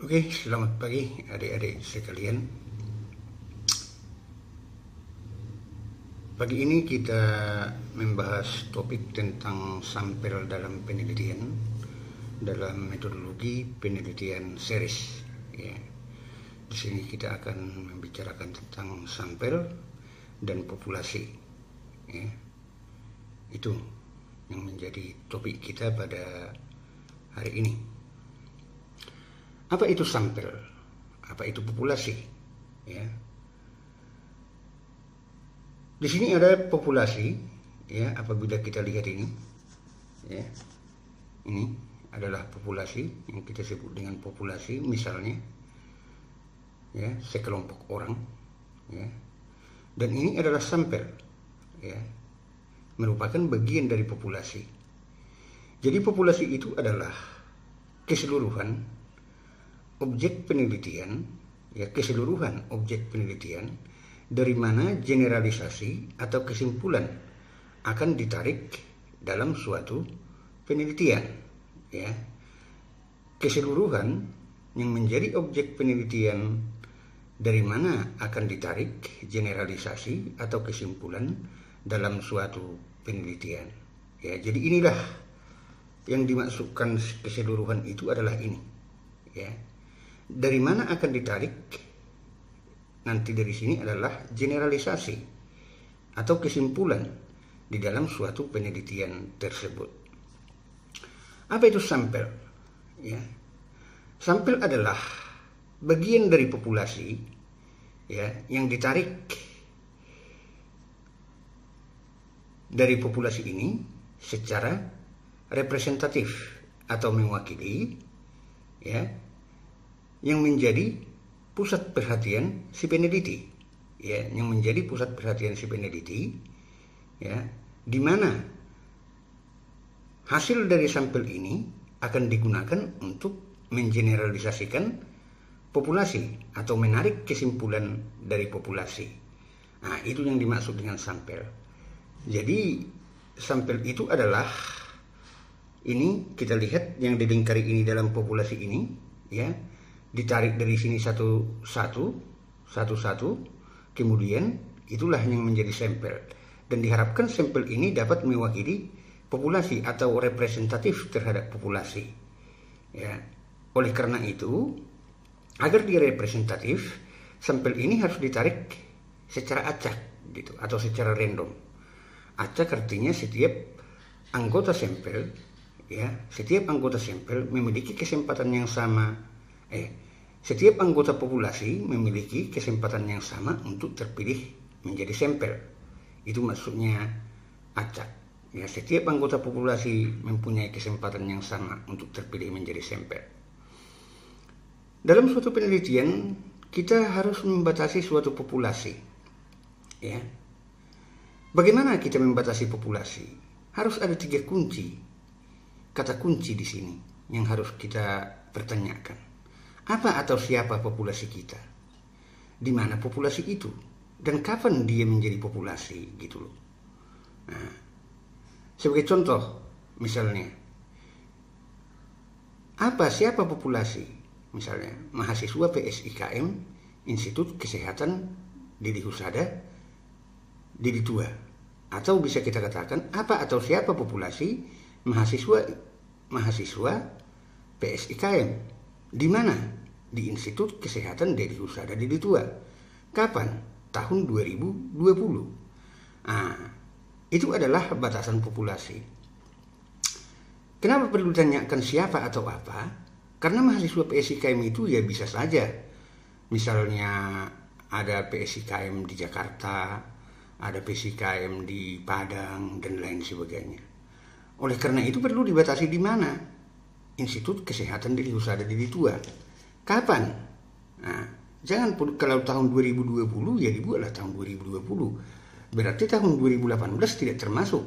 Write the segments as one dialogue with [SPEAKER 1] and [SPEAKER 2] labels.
[SPEAKER 1] Oke, selamat pagi adik-adik sekalian. Pagi ini kita membahas topik tentang sampel dalam penelitian dalam metodologi penelitian series. Ya. Di sini kita akan membicarakan tentang sampel dan populasi. Ya. Itu yang menjadi topik kita pada hari ini. Apa itu sampel? Apa itu populasi? Ya. Di sini ada populasi, ya, apabila kita lihat ini. Ya. Ini adalah populasi yang kita sebut dengan populasi misalnya ya, sekelompok orang ya. Dan ini adalah sampel ya. Merupakan bagian dari populasi. Jadi populasi itu adalah keseluruhan objek penelitian ya keseluruhan objek penelitian dari mana generalisasi atau kesimpulan akan ditarik dalam suatu penelitian ya keseluruhan yang menjadi objek penelitian dari mana akan ditarik generalisasi atau kesimpulan dalam suatu penelitian ya jadi inilah yang dimaksudkan keseluruhan itu adalah ini ya dari mana akan ditarik? Nanti dari sini adalah generalisasi atau kesimpulan di dalam suatu penelitian tersebut. Apa itu sampel? Ya. Sampel adalah bagian dari populasi ya yang ditarik dari populasi ini secara representatif atau mewakili ya yang menjadi pusat perhatian si peneliti ya yang menjadi pusat perhatian si peneliti ya di mana hasil dari sampel ini akan digunakan untuk mengeneralisasikan populasi atau menarik kesimpulan dari populasi. Nah, itu yang dimaksud dengan sampel. Jadi sampel itu adalah ini kita lihat yang dilingkari ini dalam populasi ini ya ditarik dari sini satu satu satu satu kemudian itulah yang menjadi sampel dan diharapkan sampel ini dapat mewakili populasi atau representatif terhadap populasi ya oleh karena itu agar direpresentatif sampel ini harus ditarik secara acak gitu atau secara random acak artinya setiap anggota sampel ya setiap anggota sampel memiliki kesempatan yang sama eh Setiap anggota populasi memiliki kesempatan yang sama untuk terpilih menjadi sampel. Itu maksudnya acak. Ya, setiap anggota populasi mempunyai kesempatan yang sama untuk terpilih menjadi sampel. Dalam suatu penelitian, kita harus membatasi suatu populasi. Ya. Bagaimana kita membatasi populasi? Harus ada tiga kunci, kata kunci di sini yang harus kita pertanyakan apa atau siapa populasi kita, di mana populasi itu, dan kapan dia menjadi populasi gitu loh. Nah, sebagai contoh misalnya, apa siapa populasi misalnya mahasiswa PSIKM Institut Kesehatan Didi Husada Didi Tua atau bisa kita katakan apa atau siapa populasi mahasiswa mahasiswa PSIKM di mana? Di Institut Kesehatan Dedi Husada Dedi Tua. Kapan? Tahun 2020. Ah, itu adalah batasan populasi. Kenapa perlu ditanyakan siapa atau apa? Karena mahasiswa PSIKM itu ya bisa saja. Misalnya ada PSIKM di Jakarta, ada PSIKM di Padang, dan lain sebagainya. Oleh karena itu perlu dibatasi di mana? Institut Kesehatan di Usada di Tua. Kapan? Nah, jangan kalau tahun 2020 ya dibuatlah tahun 2020. Berarti tahun 2018 tidak termasuk.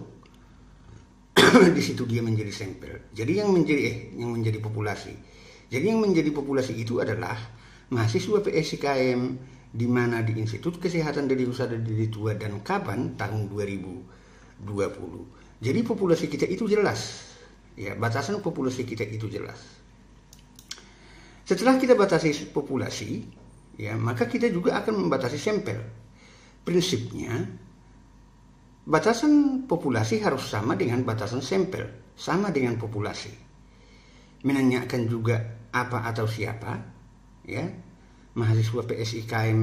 [SPEAKER 1] di situ dia menjadi sampel. Jadi yang menjadi eh yang menjadi populasi. Jadi yang menjadi populasi itu adalah mahasiswa PSKM di mana di Institut Kesehatan dari Usada Diri Tua dan kapan tahun 2020. Jadi populasi kita itu jelas Ya, batasan populasi kita itu jelas. Setelah kita batasi populasi, ya, maka kita juga akan membatasi sampel. Prinsipnya, batasan populasi harus sama dengan batasan sampel, sama dengan populasi. Menanyakan juga apa atau siapa, ya, mahasiswa PSIKM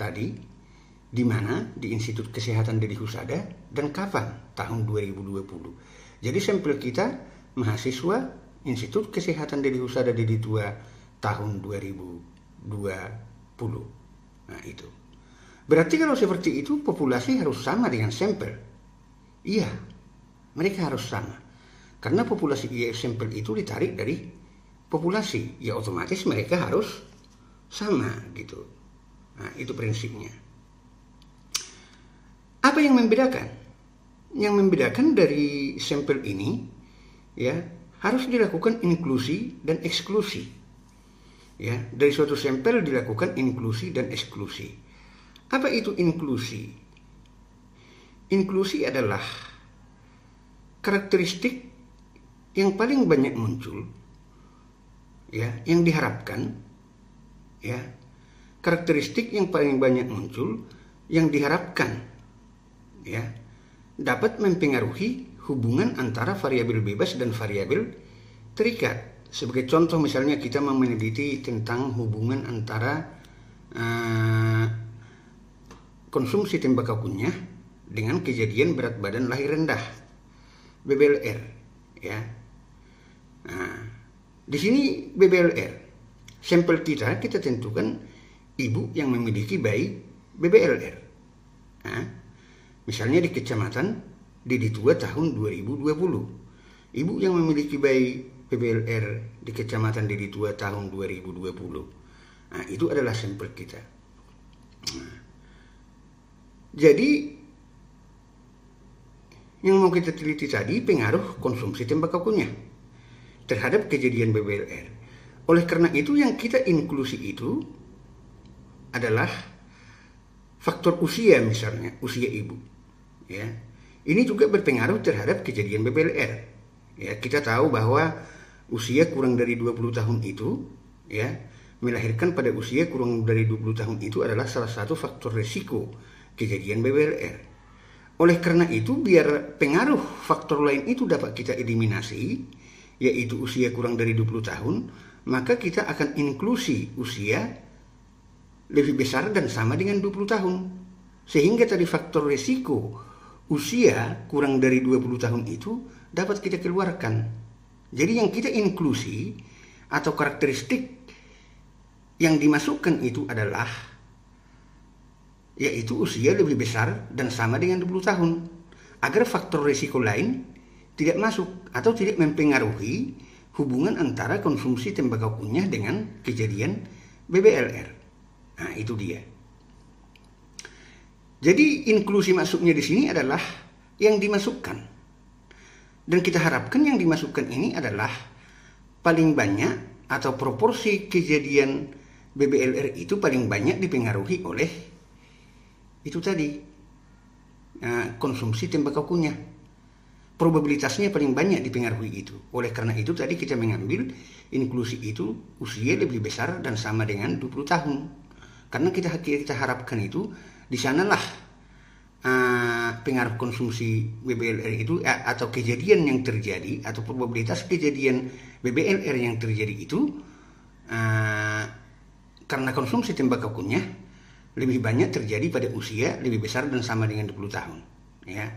[SPEAKER 1] tadi, di mana di Institut Kesehatan Deli Husada dan kapan tahun 2020. Jadi sampel kita mahasiswa Institut Kesehatan Dedi Husada Dedi Tua tahun 2020. Nah, itu. Berarti kalau seperti itu populasi harus sama dengan sampel. Iya, mereka harus sama. Karena populasi IF iya, sampel itu ditarik dari populasi, ya otomatis mereka harus sama gitu. Nah, itu prinsipnya. Apa yang membedakan? Yang membedakan dari sampel ini ya harus dilakukan inklusi dan eksklusi. Ya, dari suatu sampel dilakukan inklusi dan eksklusi. Apa itu inklusi? Inklusi adalah karakteristik yang paling banyak muncul ya, yang diharapkan ya. Karakteristik yang paling banyak muncul yang diharapkan ya dapat mempengaruhi hubungan antara variabel bebas dan variabel terikat. Sebagai contoh misalnya kita meneliti tentang hubungan antara uh, konsumsi tembakau kunyah dengan kejadian berat badan lahir rendah BBLR ya. Nah, di sini BBLR sampel kita kita tentukan ibu yang memiliki bayi BBLR. Nah, misalnya di kecamatan Didi Tua tahun 2020. Ibu yang memiliki bayi PBLR di Kecamatan Didi Tua tahun 2020. Nah, itu adalah sampel kita. Nah, jadi yang mau kita teliti tadi pengaruh konsumsi tembakau kunyah terhadap kejadian BBLR. Oleh karena itu yang kita inklusi itu adalah faktor usia misalnya, usia ibu. Ya, ini juga berpengaruh terhadap kejadian BBLR. Ya, kita tahu bahwa usia kurang dari 20 tahun itu ya melahirkan pada usia kurang dari 20 tahun itu adalah salah satu faktor resiko kejadian BBLR. Oleh karena itu, biar pengaruh faktor lain itu dapat kita eliminasi, yaitu usia kurang dari 20 tahun, maka kita akan inklusi usia lebih besar dan sama dengan 20 tahun. Sehingga tadi faktor risiko usia kurang dari 20 tahun itu dapat kita keluarkan. Jadi yang kita inklusi atau karakteristik yang dimasukkan itu adalah yaitu usia lebih besar dan sama dengan 20 tahun agar faktor risiko lain tidak masuk atau tidak mempengaruhi hubungan antara konsumsi tembakau kunyah dengan kejadian BBLR. Nah, itu dia. Jadi inklusi masuknya di sini adalah yang dimasukkan. Dan kita harapkan yang dimasukkan ini adalah paling banyak atau proporsi kejadian BBLR itu paling banyak dipengaruhi oleh itu tadi ya, konsumsi tembakau kunyah. Probabilitasnya paling banyak dipengaruhi itu. Oleh karena itu tadi kita mengambil inklusi itu usia lebih besar dan sama dengan 20 tahun. Karena kita kita harapkan itu di sanalah uh, pengaruh konsumsi BBLR itu eh, atau kejadian yang terjadi atau probabilitas kejadian BBLR yang terjadi itu uh, karena konsumsi tembakakunya lebih banyak terjadi pada usia lebih besar dan sama dengan 20 tahun ya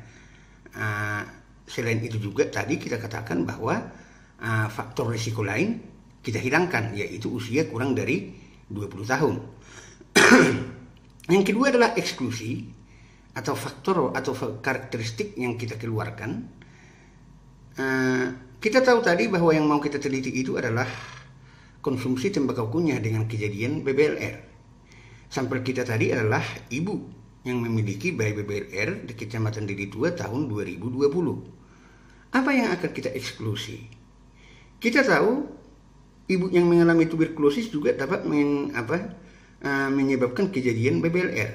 [SPEAKER 1] uh, selain itu juga tadi kita katakan bahwa uh, faktor risiko lain kita hilangkan yaitu usia kurang dari 20 tahun Yang kedua adalah eksklusi atau faktor atau karakteristik yang kita keluarkan. Uh, kita tahu tadi bahwa yang mau kita teliti itu adalah konsumsi tembakau kunyah dengan kejadian BBLR. Sampel kita tadi adalah ibu yang memiliki bayi BBLR di Kecamatan Diri 2 tahun 2020. Apa yang akan kita eksklusi? Kita tahu ibu yang mengalami tuberkulosis juga dapat men, apa, Ah, menyebabkan kejadian BBLR.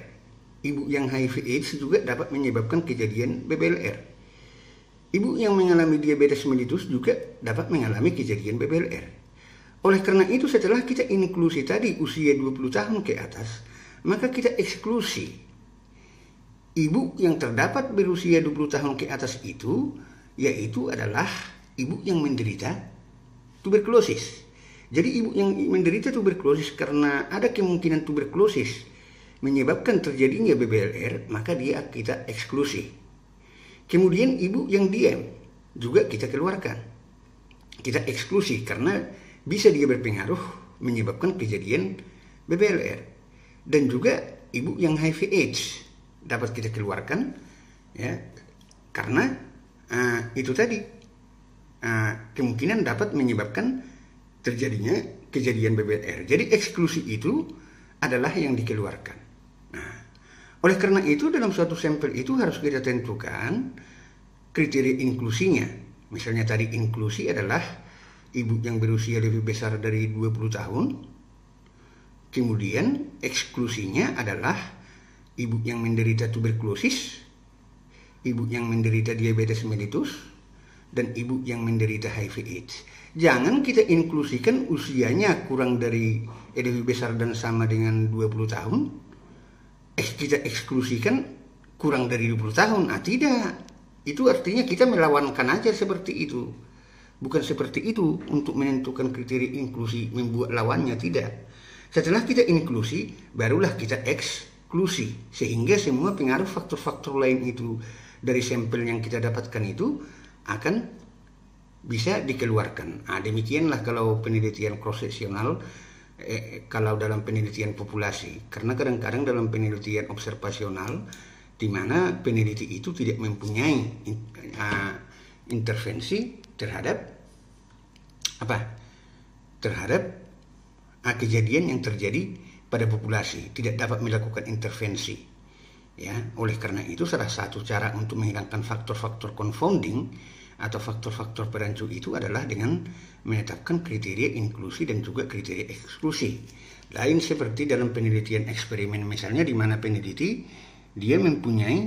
[SPEAKER 1] Ibu yang HIV AIDS juga dapat menyebabkan kejadian BBLR. Ibu yang mengalami diabetes mellitus juga dapat mengalami kejadian BBLR. Oleh karena itu setelah kita inklusi tadi usia 20 tahun ke atas, maka kita eksklusi ibu yang terdapat berusia 20 tahun ke atas itu yaitu adalah ibu yang menderita tuberkulosis. Jadi ibu yang menderita tuberkulosis karena ada kemungkinan tuberkulosis menyebabkan terjadinya BBLR, maka dia kita eksklusi. Kemudian ibu yang diam juga kita keluarkan. Kita eksklusi karena bisa dia berpengaruh menyebabkan kejadian BBLR. Dan juga ibu yang HIV AIDS dapat kita keluarkan ya karena uh, itu tadi uh, kemungkinan dapat menyebabkan terjadinya kejadian BBR. Jadi eksklusi itu adalah yang dikeluarkan. Nah, oleh karena itu dalam suatu sampel itu harus kita tentukan kriteria inklusinya. Misalnya tadi inklusi adalah ibu yang berusia lebih besar dari 20 tahun. Kemudian eksklusinya adalah ibu yang menderita tuberkulosis, ibu yang menderita diabetes mellitus, dan ibu yang menderita HIV AIDS. Jangan kita inklusikan usianya kurang dari EDW besar dan sama dengan 20 tahun. Eh Kita eksklusikan kurang dari 20 tahun. Ah tidak. Itu artinya kita melawankan aja seperti itu. Bukan seperti itu untuk menentukan kriteria inklusi membuat lawannya tidak. Setelah kita inklusi, barulah kita eksklusi. Sehingga semua pengaruh faktor-faktor lain itu dari sampel yang kita dapatkan itu akan bisa dikeluarkan. Nah, demikianlah kalau penelitian cross sectional eh, eh, kalau dalam penelitian populasi karena kadang-kadang dalam penelitian observasional di mana peneliti itu tidak mempunyai uh, intervensi terhadap apa terhadap uh, kejadian yang terjadi pada populasi tidak dapat melakukan intervensi Ya, oleh karena itu salah satu cara untuk menghilangkan faktor-faktor confounding atau faktor-faktor perancu itu adalah dengan menetapkan kriteria inklusi dan juga kriteria eksklusi. Lain seperti dalam penelitian eksperimen misalnya di mana peneliti dia mempunyai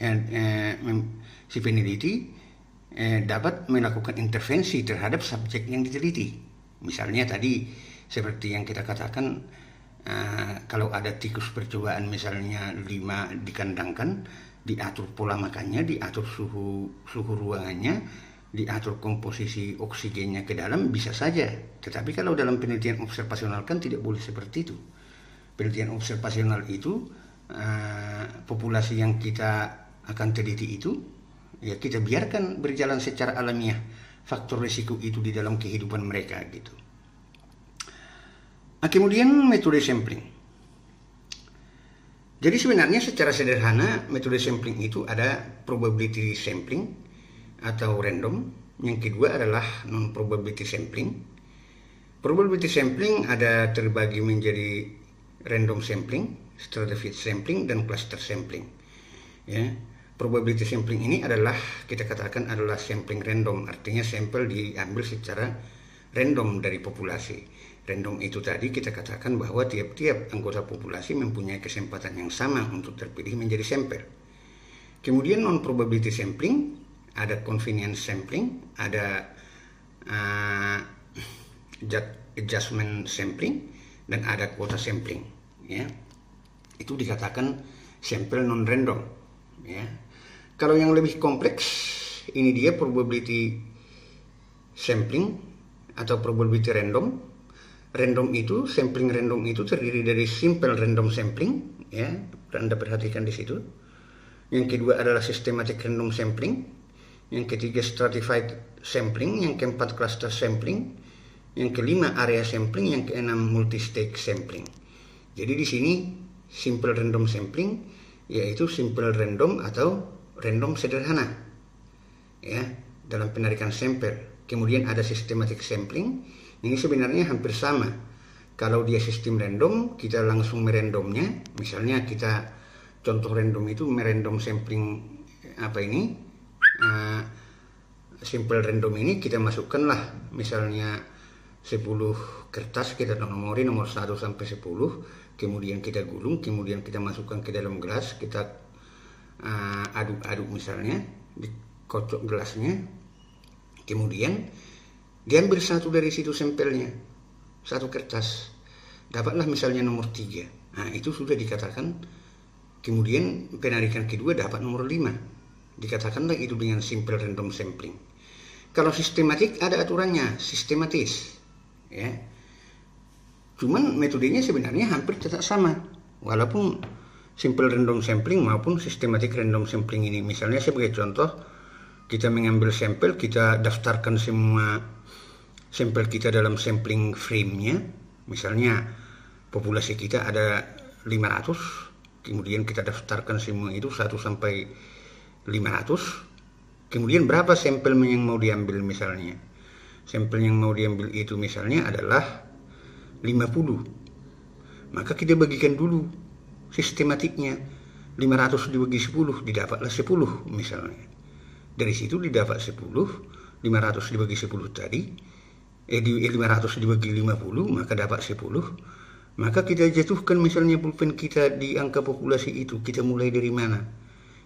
[SPEAKER 1] eh, eh mem, si peneliti eh, dapat melakukan intervensi terhadap subjek yang diteliti. Misalnya tadi seperti yang kita katakan Eh, kalau ada tikus percobaan misalnya lima dikandangkan diatur pola makannya diatur suhu suhu ruangannya diatur komposisi oksigennya ke dalam bisa saja tetapi kalau dalam penelitian observasional kan tidak boleh seperti itu penelitian observasional itu uh, populasi yang kita akan teliti itu ya kita biarkan berjalan secara alamiah faktor risiko itu di dalam kehidupan mereka gitu Nah, kemudian metode sampling. Jadi sebenarnya secara sederhana metode sampling itu ada probability sampling atau random. Yang kedua adalah non probability sampling. Probability sampling ada terbagi menjadi random sampling, stratified sampling dan cluster sampling. Ya. Probability sampling ini adalah kita katakan adalah sampling random, artinya sampel diambil secara random dari populasi random itu tadi kita katakan bahwa tiap-tiap anggota populasi mempunyai kesempatan yang sama untuk terpilih menjadi sampel. Kemudian non probability sampling, ada convenience sampling, ada uh, adjustment sampling, dan ada quota sampling. Ya, itu dikatakan sampel non random. Ya, kalau yang lebih kompleks, ini dia probability sampling atau probability random random itu, sampling random itu terdiri dari simple random sampling, ya, Anda perhatikan di situ. Yang kedua adalah systematic random sampling, yang ketiga stratified sampling, yang keempat cluster sampling, yang kelima area sampling, yang keenam multi stake sampling. Jadi di sini simple random sampling yaitu simple random atau random sederhana. Ya, dalam penarikan sampel. Kemudian ada systematic sampling ini sebenarnya hampir sama. Kalau dia sistem random, kita langsung merandomnya. Misalnya kita contoh random itu merandom sampling apa ini uh, eh, simple random ini kita masukkanlah misalnya 10 kertas kita nomori nomor 1 sampai 10 kemudian kita gulung kemudian kita masukkan ke dalam gelas kita eh, aduk-aduk uh, aduk -aduk misalnya dikocok gelasnya kemudian Diambil satu dari situ sampelnya, satu kertas. Dapatlah misalnya nomor tiga. Nah, itu sudah dikatakan. Kemudian penarikan kedua dapat nomor lima. Dikatakanlah itu dengan simple random sampling. Kalau sistematik ada aturannya, sistematis. Ya. Cuman metodenya sebenarnya hampir tetap sama. Walaupun simple random sampling maupun sistematik random sampling ini. Misalnya sebagai contoh, kita mengambil sampel, kita daftarkan semua sampel kita dalam sampling frame-nya, misalnya populasi kita ada 500, kemudian kita daftarkan semua itu 1 sampai 500, kemudian berapa sampel yang mau diambil misalnya. Sampel yang mau diambil itu misalnya adalah 50. Maka kita bagikan dulu sistematiknya. 500 dibagi 10 didapatlah 10 misalnya. Dari situ didapat 10, 500 dibagi 10 tadi eh, 500 dibagi 50 maka dapat 10 maka kita jatuhkan misalnya pulpen kita di angka populasi itu kita mulai dari mana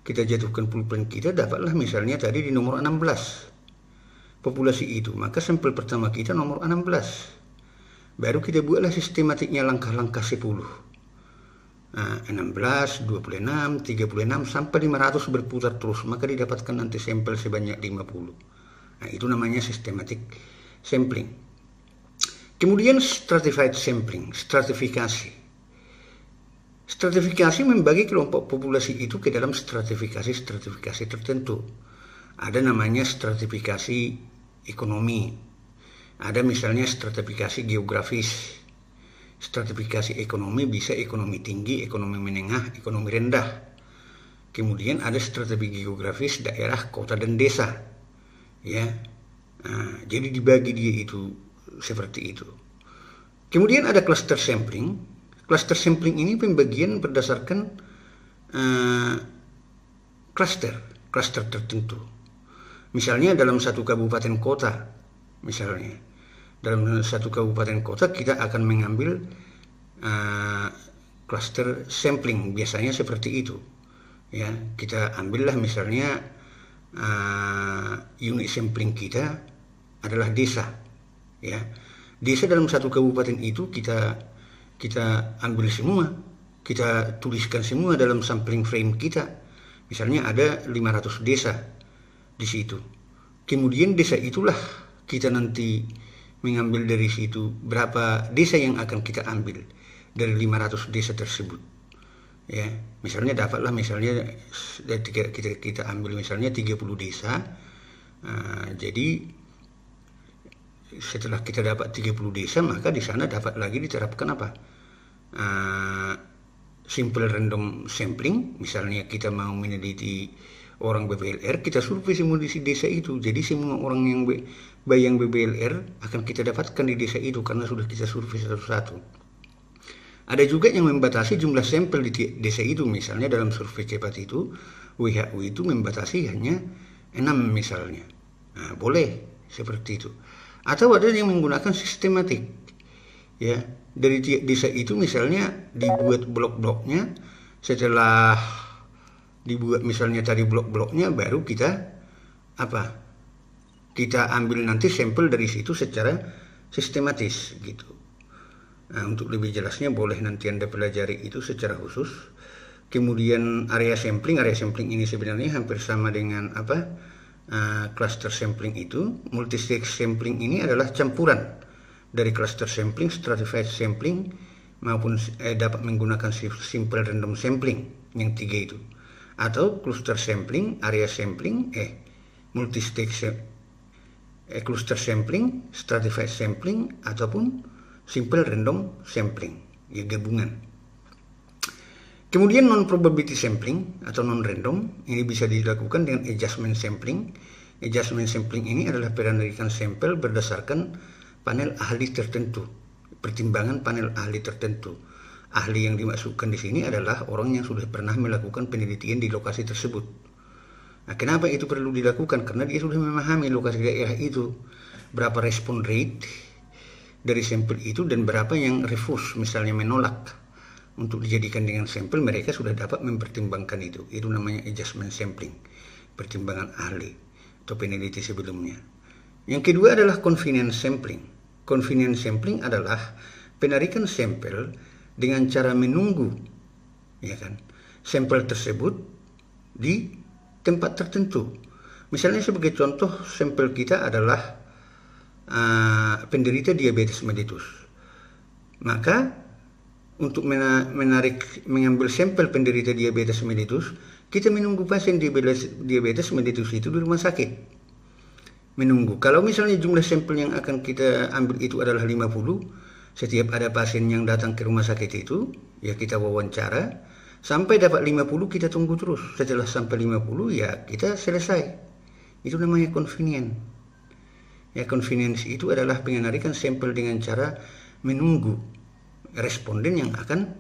[SPEAKER 1] kita jatuhkan pulpen kita dapatlah misalnya tadi di nomor 16 populasi itu maka sampel pertama kita nomor 16 baru kita buatlah sistematiknya langkah-langkah 10 Nah, 16, 26, 36 sampai 500 berputar terus maka didapatkan nanti sampel sebanyak 50. Nah, itu namanya sistematik sampling. Kemudian stratified sampling, stratifikasi. Stratifikasi membagi kelompok populasi itu ke dalam stratifikasi-stratifikasi tertentu. Ada namanya stratifikasi ekonomi, ada misalnya stratifikasi geografis. Stratifikasi ekonomi bisa ekonomi tinggi, ekonomi menengah, ekonomi rendah. Kemudian ada strategi geografis daerah, kota, dan desa. Ya, Nah, jadi dibagi dia itu seperti itu. Kemudian ada cluster sampling. Cluster sampling ini pembagian berdasarkan uh, cluster, cluster tertentu. Misalnya dalam satu kabupaten kota, misalnya dalam satu kabupaten kota kita akan mengambil uh, cluster sampling, biasanya seperti itu. Ya, kita ambillah misalnya uh, unit sampling kita adalah desa ya desa dalam satu kabupaten itu kita kita ambil semua kita tuliskan semua dalam sampling frame kita misalnya ada 500 desa di situ kemudian desa itulah kita nanti mengambil dari situ berapa desa yang akan kita ambil dari 500 desa tersebut ya misalnya dapatlah misalnya eh, kita kita ambil misalnya 30 desa nah, jadi setelah kita dapat 30 desa maka di sana dapat lagi diterapkan apa uh, simple random sampling misalnya kita mau meneliti orang BBLR kita survei semua di desa itu jadi semua orang yang bayang BBLR akan kita dapatkan di desa itu karena sudah kita survei satu-satu ada juga yang membatasi jumlah sampel di desa itu misalnya dalam survei cepat itu WHO itu membatasi hanya enam misalnya nah, boleh seperti itu atau ada yang menggunakan sistematik ya dari desa itu misalnya dibuat blok-bloknya setelah dibuat misalnya tadi blok-bloknya baru kita apa kita ambil nanti sampel dari situ secara sistematis gitu nah, untuk lebih jelasnya boleh nanti anda pelajari itu secara khusus kemudian area sampling area sampling ini sebenarnya hampir sama dengan apa Eh, cluster sampling itu multistage sampling ini adalah campuran dari cluster sampling, stratified sampling maupun eh, dapat menggunakan simple random sampling yang tiga itu atau cluster sampling, area sampling, eh multistage eh, cluster sampling, stratified sampling ataupun simple random sampling ya gabungan. Kemudian non probability sampling atau non random ini bisa dilakukan dengan adjustment sampling. Adjustment sampling ini adalah penarikan sampel berdasarkan panel ahli tertentu, pertimbangan panel ahli tertentu. Ahli yang dimasukkan di sini adalah orang yang sudah pernah melakukan penelitian di lokasi tersebut. Nah, kenapa itu perlu dilakukan? Karena dia sudah memahami lokasi daerah itu, berapa respon rate dari sampel itu dan berapa yang refuse, misalnya menolak untuk dijadikan dengan sampel mereka sudah dapat mempertimbangkan itu itu namanya adjustment sampling pertimbangan ahli atau peneliti sebelumnya yang kedua adalah convenience sampling convenience sampling adalah penarikan sampel dengan cara menunggu ya kan sampel tersebut di tempat tertentu misalnya sebagai contoh sampel kita adalah uh, penderita diabetes mellitus maka untuk menarik mengambil sampel penderita diabetes mellitus, kita menunggu pasien diabetes, diabetes mellitus itu di rumah sakit. Menunggu. Kalau misalnya jumlah sampel yang akan kita ambil itu adalah 50, setiap ada pasien yang datang ke rumah sakit itu, ya kita wawancara, sampai dapat 50 kita tunggu terus. Setelah sampai 50 ya kita selesai. Itu namanya convenient. Ya convenience itu adalah penarikan sampel dengan cara menunggu responden yang akan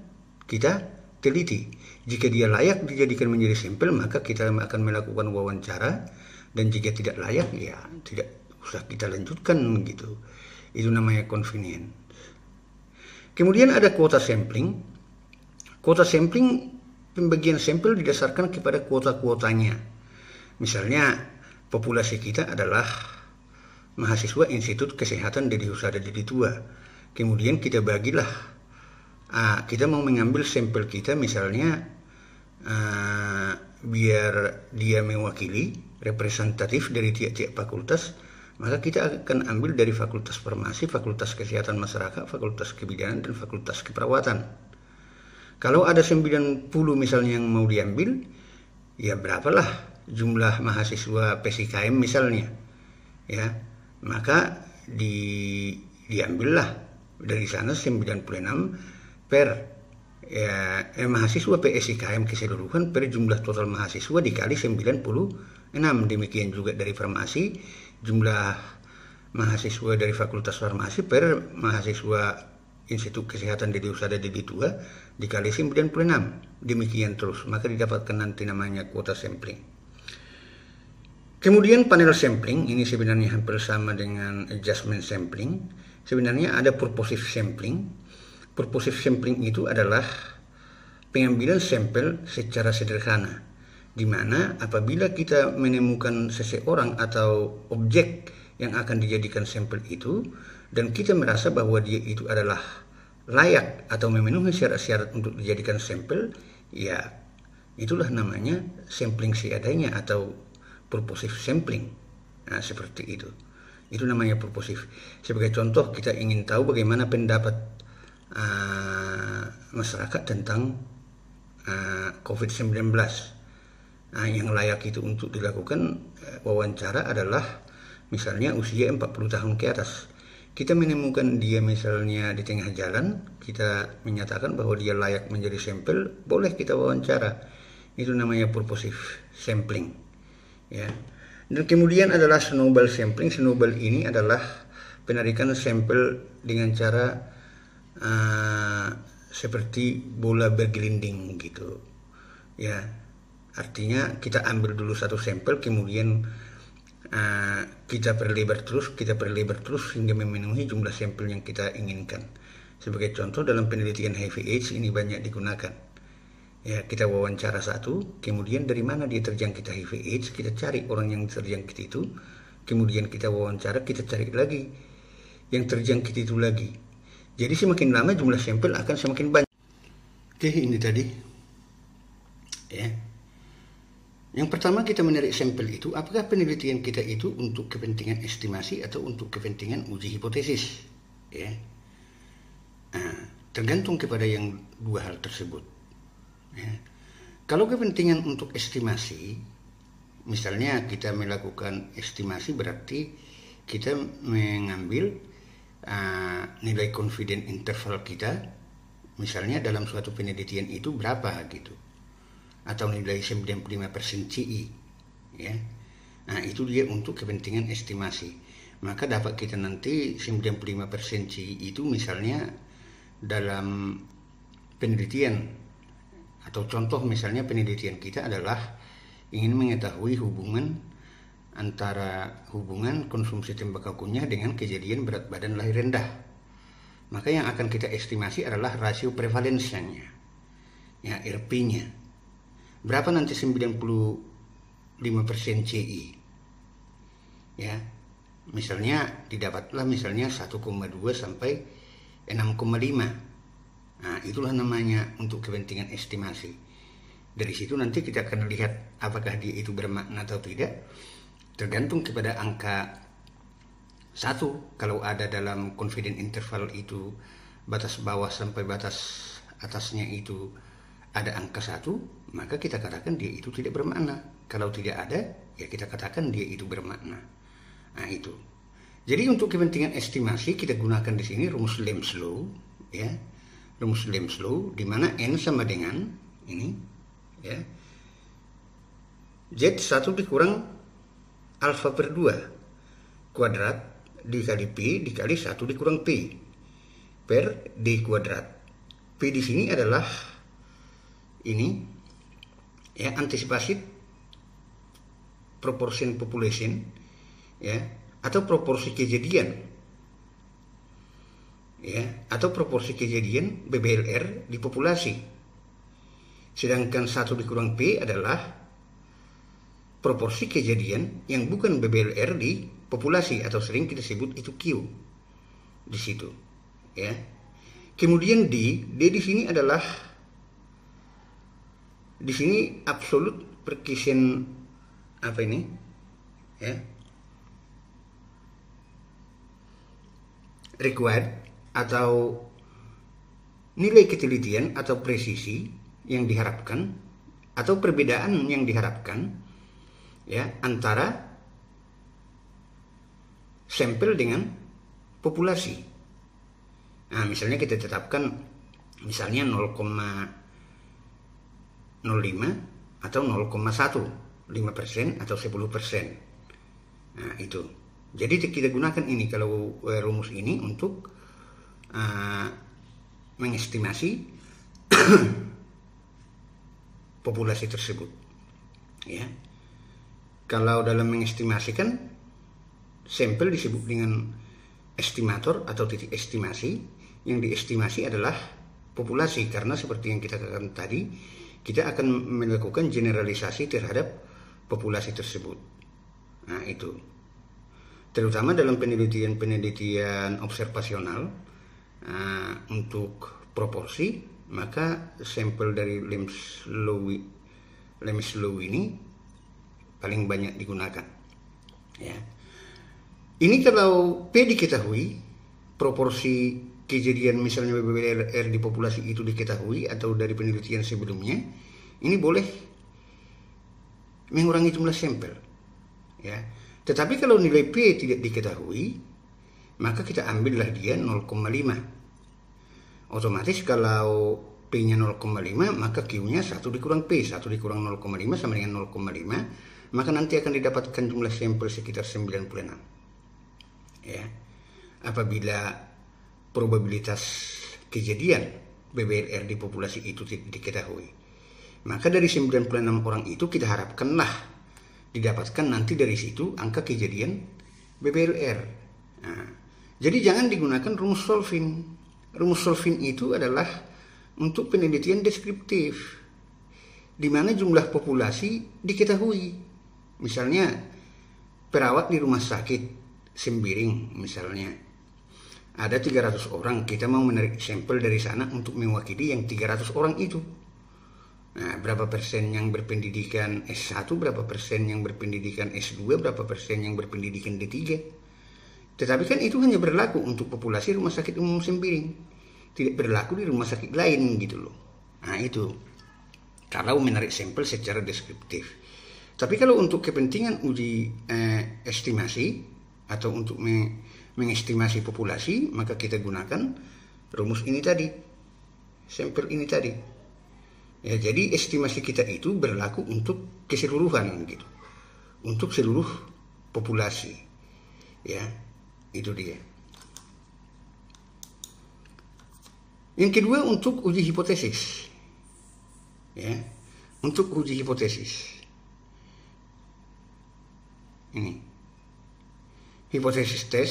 [SPEAKER 1] kita teliti. Jika dia layak dijadikan menjadi sampel, maka kita akan melakukan wawancara dan jika tidak layak ya tidak usah kita lanjutkan begitu. Itu namanya convenient. Kemudian ada kuota sampling. Kuota sampling pembagian sampel didasarkan kepada kuota-kuotanya. Misalnya populasi kita adalah mahasiswa Institut Kesehatan Dedi Husada Dedi Tua. Kemudian kita bagilah uh, kita mau mengambil sampel kita misalnya uh, biar dia mewakili representatif dari tiap-tiap fakultas maka kita akan ambil dari fakultas farmasi, fakultas kesehatan masyarakat, fakultas kebidanan dan fakultas keperawatan. Kalau ada 90 misalnya yang mau diambil, ya berapalah jumlah mahasiswa PSKM misalnya. Ya, maka di diambillah dari sana 96 per ya, eh, mahasiswa PSIKM keseluruhan per jumlah total mahasiswa dikali 96 demikian juga dari farmasi jumlah mahasiswa dari fakultas farmasi per mahasiswa Institut Kesehatan Dedi Usada di Tua dikali 96 demikian terus maka didapatkan nanti namanya kuota sampling kemudian panel sampling ini sebenarnya hampir sama dengan adjustment sampling sebenarnya ada purposive sampling purposive sampling itu adalah pengambilan sampel secara sederhana, di mana apabila kita menemukan seseorang atau objek yang akan dijadikan sampel itu, dan kita merasa bahwa dia itu adalah layak atau memenuhi syarat-syarat untuk dijadikan sampel, ya itulah namanya sampling seadanya atau purposive sampling. Nah, seperti itu. Itu namanya purposive. Sebagai contoh, kita ingin tahu bagaimana pendapat uh, masyarakat tentang uh, eh, COVID-19. Nah, yang layak itu untuk dilakukan eh, wawancara adalah misalnya usia 40 tahun ke atas. Kita menemukan dia misalnya di tengah jalan, kita menyatakan bahwa dia layak menjadi sampel, boleh kita wawancara. Itu namanya purposive sampling. Ya. Dan kemudian adalah snowball sampling. Snowball ini adalah penarikan sampel dengan cara Eh, seperti bola bergelinding gitu ya artinya kita ambil dulu satu sampel kemudian uh, kita perlebar terus kita perlebar terus hingga memenuhi jumlah sampel yang kita inginkan sebagai contoh dalam penelitian HIV AIDS ini banyak digunakan ya kita wawancara satu kemudian dari mana dia terjangkit HIV AIDS kita cari orang yang terjangkit itu kemudian kita wawancara kita cari lagi yang terjangkit itu lagi jadi semakin lama jumlah sampel akan semakin banyak. Oke, ini tadi. Ya. Yang pertama kita menarik sampel itu, apakah penelitian kita itu untuk kepentingan estimasi atau untuk kepentingan uji hipotesis? Ya. Nah, tergantung kepada yang dua hal tersebut. Ya. Kalau kepentingan untuk estimasi, misalnya kita melakukan estimasi berarti kita mengambil uh, nilai confident interval kita misalnya dalam suatu penelitian itu berapa gitu atau nilai 95% CI e, ya nah itu dia untuk kepentingan estimasi maka dapat kita nanti 95% CI e itu misalnya dalam penelitian atau contoh misalnya penelitian kita adalah ingin mengetahui hubungan antara hubungan konsumsi tembakau kunyah dengan kejadian berat badan lahir rendah. Maka yang akan kita estimasi adalah rasio prevalensinya, ya RP-nya. Berapa nanti 95% CI? Ya, misalnya didapatlah misalnya 1,2 sampai 6,5. Nah, itulah namanya untuk kepentingan estimasi. Dari situ nanti kita akan lihat apakah dia itu bermakna atau tidak tergantung kepada angka satu kalau ada dalam confident interval itu batas bawah sampai batas atasnya itu ada angka satu maka kita katakan dia itu tidak bermakna kalau tidak ada ya kita katakan dia itu bermakna nah itu jadi untuk kepentingan estimasi kita gunakan di sini rumus Lem's law ya rumus Lem's law di mana n sama dengan ini ya z satu dikurang alfa per 2 kuadrat dikali P dikali 1 dikurang P per D kuadrat. P di sini adalah ini ya antisipasi proportion population ya atau proporsi kejadian ya atau proporsi kejadian BBLR di populasi. Sedangkan satu dikurang P adalah proporsi kejadian yang bukan BBLR di populasi atau sering kita sebut itu Q di situ ya kemudian D D di sini adalah di sini absolut perkisian apa ini ya required atau nilai ketelitian atau presisi yang diharapkan atau perbedaan yang diharapkan ya antara sampel dengan populasi. Nah, misalnya kita tetapkan misalnya 0,05 atau 0,1, 5 persen atau 10 persen. Nah, itu. Jadi kita gunakan ini kalau eh, rumus ini untuk uh, mengestimasi populasi tersebut. Ya. Kalau dalam mengestimasikan, sampel disebut dengan estimator atau titik estimasi. Yang diestimasi adalah populasi karena seperti yang kita katakan tadi, kita akan melakukan generalisasi terhadap populasi tersebut. Nah, itu. Terutama dalam penelitian-penelitian observasional uh, untuk proporsi, maka sampel dari Lemslow ini paling banyak digunakan. Ya. Ini kalau P diketahui, proporsi kejadian misalnya BBLR di populasi itu diketahui atau dari penelitian sebelumnya, ini boleh mengurangi jumlah sampel. Ya. Tetapi kalau nilai P tidak diketahui, maka kita ambillah dia 0,5. Otomatis kalau P-nya 0,5, maka Q-nya 1 dikurang P, 1 dikurang 0,5 sama dengan 0,5, maka nanti akan didapatkan jumlah sampel sekitar 96 ya apabila probabilitas kejadian BBLR di populasi itu diketahui maka dari 96 orang itu kita harapkanlah didapatkan nanti dari situ angka kejadian BBLR nah, jadi jangan digunakan rumus solving rumus solving itu adalah untuk penelitian deskriptif di mana jumlah populasi diketahui misalnya perawat di rumah sakit sembiring misalnya ada 300 orang kita mau menarik sampel dari sana untuk mewakili yang 300 orang itu nah berapa persen yang berpendidikan S1 berapa persen yang berpendidikan S2 berapa persen yang berpendidikan D3 tetapi kan itu hanya berlaku untuk populasi rumah sakit umum sembiring tidak berlaku di rumah sakit lain gitu loh nah itu kalau menarik sampel secara deskriptif tapi kalau untuk kepentingan uji eh, estimasi atau untuk me mengestimasi populasi, maka kita gunakan rumus ini tadi, sampel ini tadi. Ya, jadi estimasi kita itu berlaku untuk keseluruhan gitu, untuk seluruh populasi. Ya, itu dia. Yang kedua untuk uji hipotesis. Ya, untuk uji hipotesis ini hipotesis tes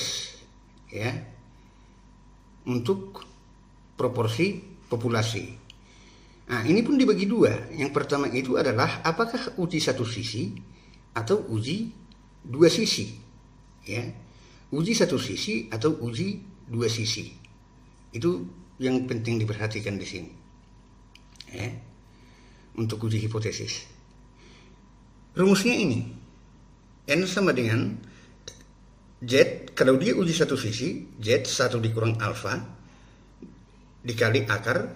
[SPEAKER 1] ya untuk proporsi populasi. Nah, ini pun dibagi dua. Yang pertama itu adalah apakah uji satu sisi atau uji dua sisi. Ya. Uji satu sisi atau uji dua sisi. Itu yang penting diperhatikan di sini. Ya. Untuk uji hipotesis. Rumusnya ini, N sama dengan Z, kalau dia uji satu sisi, Z 1 dikurang alfa dikali akar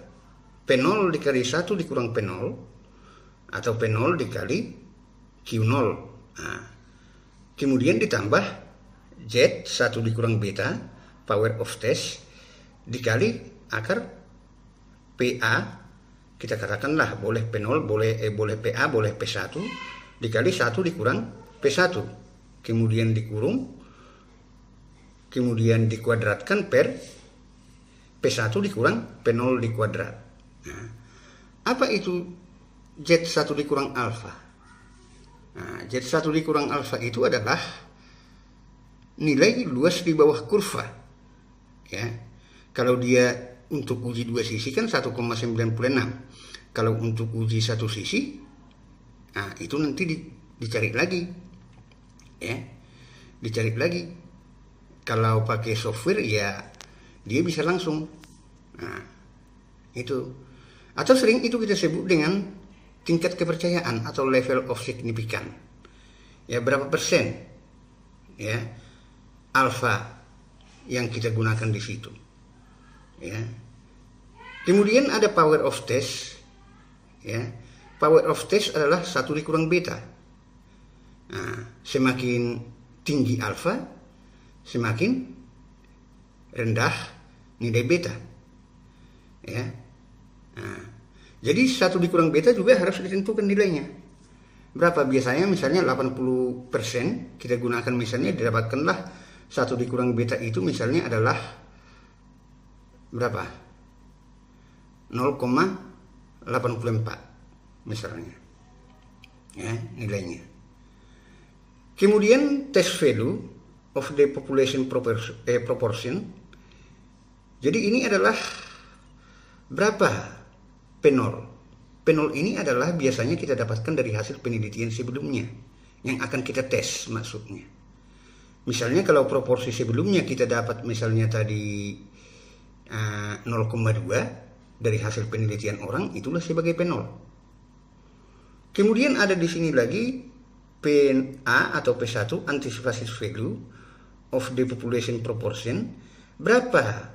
[SPEAKER 1] P0 dikali 1 dikurang P0 atau P0 dikali Q0. Nah, kemudian ditambah Z 1 dikurang beta power of test dikali akar PA kita katakanlah boleh P0, boleh eh, boleh PA, boleh P1 dikali 1 dikurang P1 kemudian dikurung kemudian dikuadratkan per P1 dikurang P0 dikuadrat nah, apa itu Z1 dikurang alfa nah, Z1 dikurang alfa itu adalah nilai luas di bawah kurva ya kalau dia untuk uji dua sisi kan 1,96 kalau untuk uji satu sisi nah itu nanti di, dicari lagi ya dicari lagi kalau pakai software ya dia bisa langsung nah, itu atau sering itu kita sebut dengan tingkat kepercayaan atau level of signifikan ya berapa persen ya alfa yang kita gunakan di situ ya kemudian ada power of test ya power of test adalah satu dikurang beta Nah, semakin tinggi alfa, semakin rendah nilai beta. Ya. Nah, jadi satu dikurang beta juga harus ditentukan nilainya. Berapa biasanya misalnya 80% kita gunakan misalnya didapatkanlah satu dikurang beta itu misalnya adalah berapa? 0,84 misalnya. Ya, nilainya. Kemudian test value of the population eh, proportion. Jadi ini adalah berapa penol. Penol ini adalah biasanya kita dapatkan dari hasil penelitian sebelumnya yang akan kita tes maksudnya. Misalnya kalau proporsi sebelumnya kita dapat misalnya tadi 0,2 eh, dari hasil penelitian orang itulah sebagai penol. Kemudian ada di sini lagi PNA atau P1 antisipasi value of depopulation proportion berapa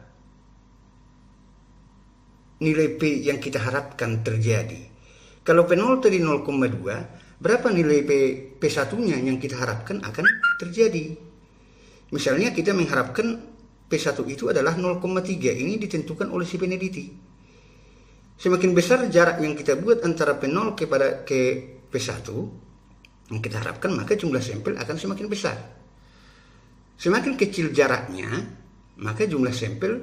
[SPEAKER 1] nilai P yang kita harapkan terjadi kalau P0 tadi 0,2 berapa nilai P, P1 nya yang kita harapkan akan terjadi misalnya kita mengharapkan P1 itu adalah 0,3 ini ditentukan oleh si peneliti semakin besar jarak yang kita buat antara P0 kepada ke P1 yang kita harapkan maka jumlah sampel akan semakin besar. Semakin kecil jaraknya, maka jumlah sampel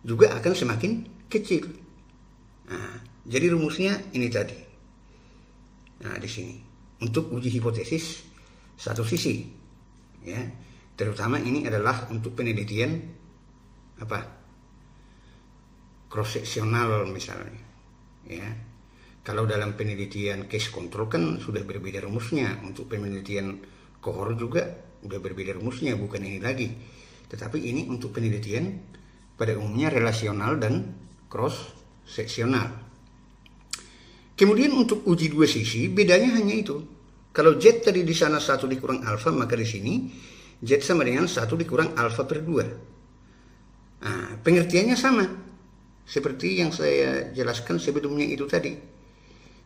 [SPEAKER 1] juga akan semakin kecil. Nah, jadi rumusnya ini tadi. Nah, di sini untuk uji hipotesis satu sisi, ya, terutama ini adalah untuk penelitian apa cross sectional misalnya, ya, kalau dalam penelitian case control kan sudah berbeda rumusnya. Untuk penelitian kohor juga sudah berbeda rumusnya, bukan ini lagi. Tetapi ini untuk penelitian pada umumnya relasional dan cross seksional. Kemudian untuk uji dua sisi, bedanya hanya itu. Kalau Z tadi di sana satu dikurang alfa, maka di sini Z sama dengan satu dikurang alfa per dua. Nah, pengertiannya sama. Seperti yang saya jelaskan sebelumnya itu tadi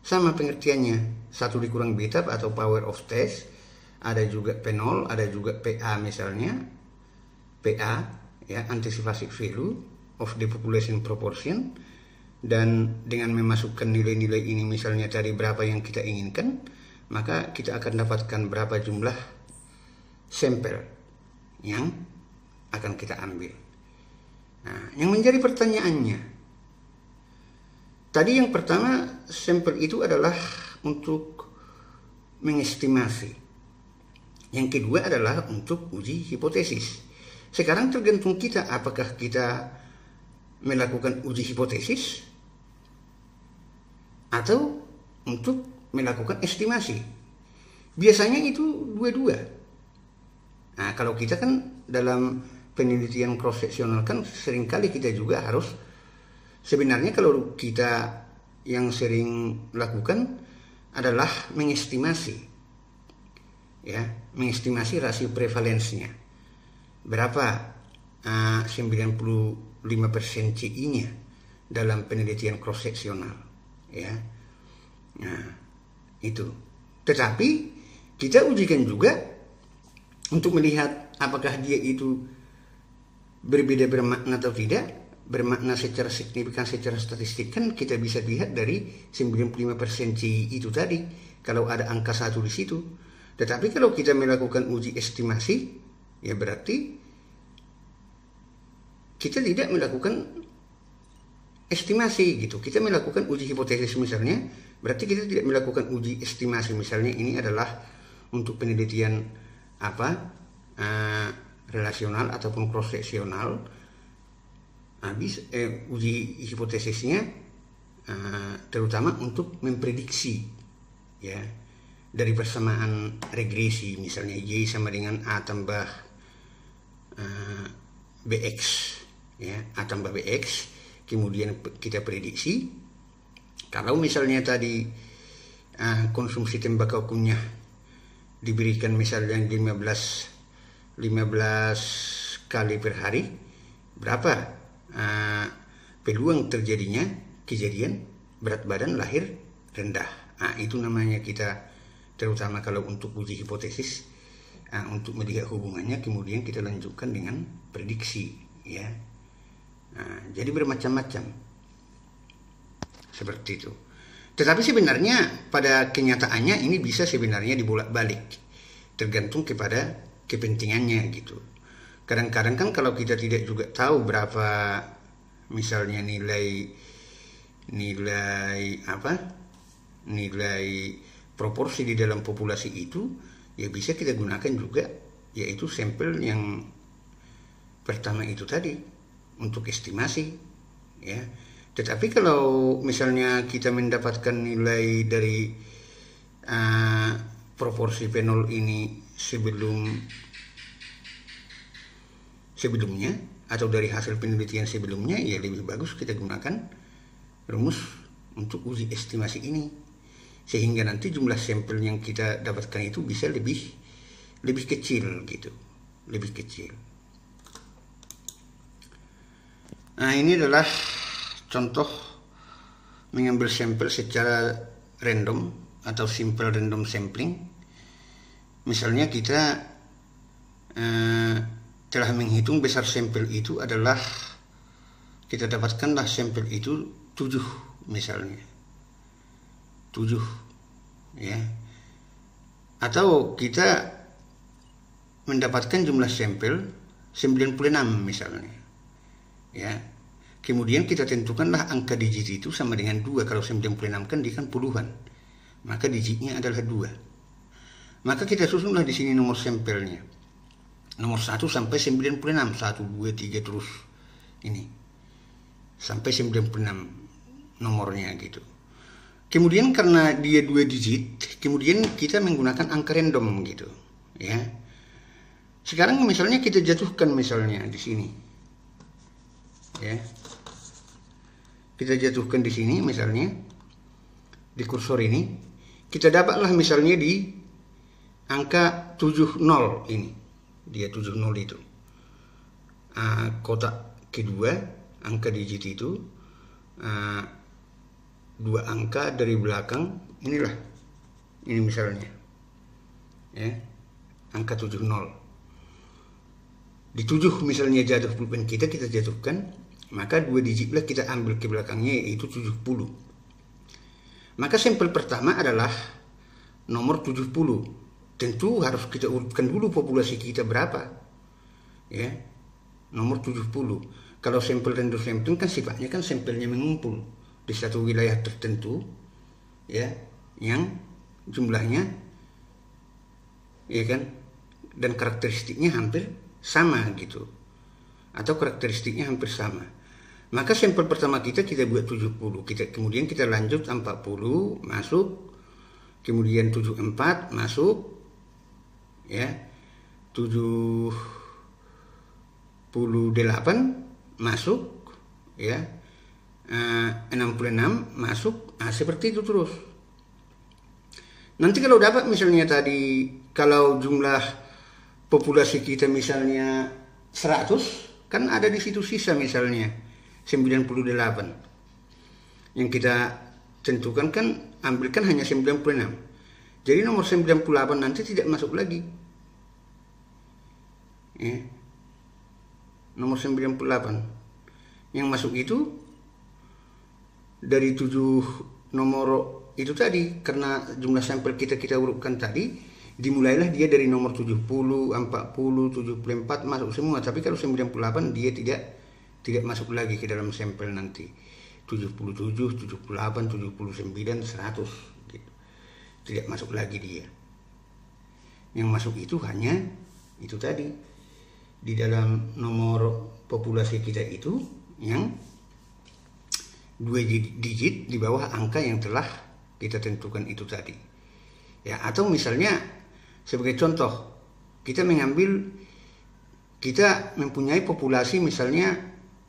[SPEAKER 1] sama pengertiannya satu dikurang beta atau power of test ada juga P0 ada juga PA misalnya PA ya antisipasi value of the population proportion dan dengan memasukkan nilai-nilai ini misalnya dari berapa yang kita inginkan maka kita akan dapatkan berapa jumlah sampel yang akan kita ambil nah yang menjadi pertanyaannya Tadi yang pertama sampel itu adalah untuk mengestimasi. Yang kedua adalah untuk uji hipotesis. Sekarang tergantung kita apakah kita melakukan uji hipotesis atau untuk melakukan estimasi. Biasanya itu dua-dua. Nah, kalau kita kan dalam penelitian cross-sectional kan seringkali kita juga harus Sebenarnya kalau kita yang sering lakukan adalah mengestimasi ya, mengestimasi rasio prevalensinya. Berapa uh, 95% CI-nya dalam penelitian cross sectional, ya. Nah, itu. Tetapi kita ujikan juga untuk melihat apakah dia itu berbeda bermakna atau tidak bermakna secara signifikan secara statistik kan kita bisa lihat dari 95% CI itu tadi kalau ada angka satu di situ tetapi kalau kita melakukan uji estimasi ya berarti kita tidak melakukan estimasi gitu kita melakukan uji hipotesis misalnya berarti kita tidak melakukan uji estimasi misalnya ini adalah untuk penelitian apa uh, relasional ataupun cross sectional habis eh, uji hipotesisnya uh, terutama untuk memprediksi ya dari persamaan regresi misalnya Y sama dengan A tambah uh, eh, BX ya A tambah BX kemudian kita prediksi kalau misalnya tadi uh, konsumsi tembakau kunyah diberikan misalnya 15 15 kali per hari berapa peluang eh, terjadinya kejadian berat badan lahir rendah. Nah, itu namanya kita terutama kalau untuk uji hipotesis uh, untuk melihat hubungannya kemudian kita lanjutkan dengan prediksi ya. Nah, jadi bermacam-macam seperti itu. Tetapi sebenarnya pada kenyataannya ini bisa sebenarnya dibolak-balik tergantung kepada kepentingannya gitu kadang-kadang kan kalau kita tidak juga tahu berapa misalnya nilai nilai apa nilai proporsi di dalam populasi itu ya bisa kita gunakan juga yaitu sampel yang pertama itu tadi untuk estimasi ya tetapi kalau misalnya kita mendapatkan nilai dari uh, proporsi fenol ini sebelum sebelumnya atau dari hasil penelitian sebelumnya ya lebih bagus kita gunakan rumus untuk uji estimasi ini sehingga nanti jumlah sampel yang kita dapatkan itu bisa lebih lebih kecil gitu lebih kecil nah ini adalah contoh mengambil sampel secara random atau simple random sampling misalnya kita eh, setelah menghitung besar sampel itu adalah kita dapatkanlah sampel itu tujuh misalnya. tujuh ya. Atau kita mendapatkan jumlah sampel 96 misalnya. Ya. Kemudian kita tentukanlah angka digit itu sama dengan dua kalau 96 kan dia kan puluhan. Maka digitnya adalah 2. Maka kita susunlah di sini nomor sampelnya nomor 1 sampai 96 1 2 3 terus ini sampai 96 nomornya gitu kemudian karena dia dua digit kemudian kita menggunakan angka random gitu ya sekarang misalnya kita jatuhkan misalnya di sini ya kita jatuhkan di sini misalnya di kursor ini kita dapatlah misalnya di angka 70 ini dia 70 nol itu uh, kotak kedua angka digit itu uh, dua angka dari belakang inilah ini misalnya ya angka 70 di 7 misalnya jatuh pulpen kita kita jatuhkan maka dua digit lah kita ambil ke belakangnya yaitu 70 maka sampel pertama adalah nomor 70 tentu harus kita urutkan dulu populasi kita berapa ya nomor 70 kalau sampel random sampling kan sifatnya kan sampelnya mengumpul di satu wilayah tertentu ya yang jumlahnya ya kan dan karakteristiknya hampir sama gitu atau karakteristiknya hampir sama maka sampel pertama kita kita buat 70 kita kemudian kita lanjut 40 masuk kemudian 74 masuk ya 78 masuk ya eh, puluh 66 masuk nah, seperti itu terus nanti kalau dapat misalnya tadi kalau jumlah populasi kita misalnya 100 kan ada di situ sisa misalnya 98 yang kita tentukan kan ambilkan hanya 96 jadi nomor 98 nanti tidak masuk lagi. Ya. Nomor 98. Yang masuk itu dari tujuh nomor itu tadi karena jumlah sampel kita kita urutkan tadi dimulailah dia dari nomor 70, 40, 74 masuk semua tapi kalau 98 dia tidak tidak masuk lagi ke dalam sampel nanti 77, 78, 79, 100 tidak masuk lagi dia yang masuk itu hanya itu tadi di dalam nomor populasi kita itu yang dua digit di bawah angka yang telah kita tentukan itu tadi ya atau misalnya sebagai contoh kita mengambil kita mempunyai populasi misalnya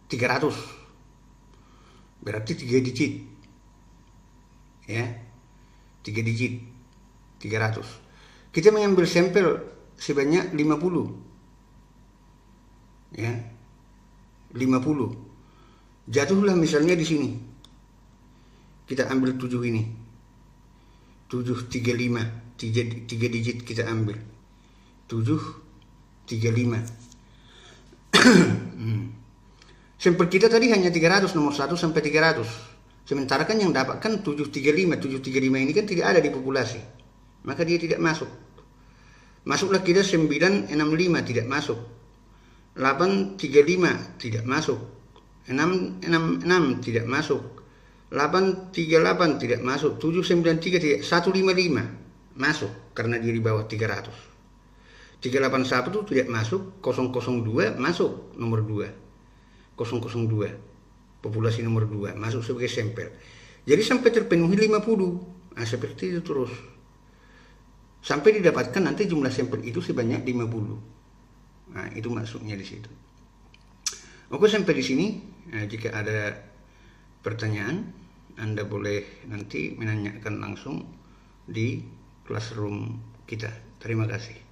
[SPEAKER 1] 300 berarti tiga digit ya tiga digit tiga ratus kita mengambil sampel sebanyak lima puluh ya lima puluh jatuhlah misalnya di sini kita ambil tujuh ini tujuh 735 3, tiga digit kita ambil tujuh tiga lima hmm. sampel kita tadi hanya tiga ratus nomor 1 sampai tiga ratus Sementara kan yang dapatkan 735, 735 ini kan tidak ada di populasi. Maka dia tidak masuk. Masuklah kita 965 tidak masuk. 835 tidak masuk. 666 tidak masuk. 838 tidak masuk. 793 tidak 155 masuk karena dia di bawah 300. 381 itu tidak masuk, 002 masuk nomor 2. 002 populasi nomor dua masuk sebagai sampel jadi sampai terpenuhi 50 nah seperti itu terus sampai didapatkan nanti jumlah sampel itu sebanyak 50 nah itu maksudnya di situ oke sampai di sini nah, jika ada pertanyaan anda boleh nanti menanyakan langsung di classroom kita terima kasih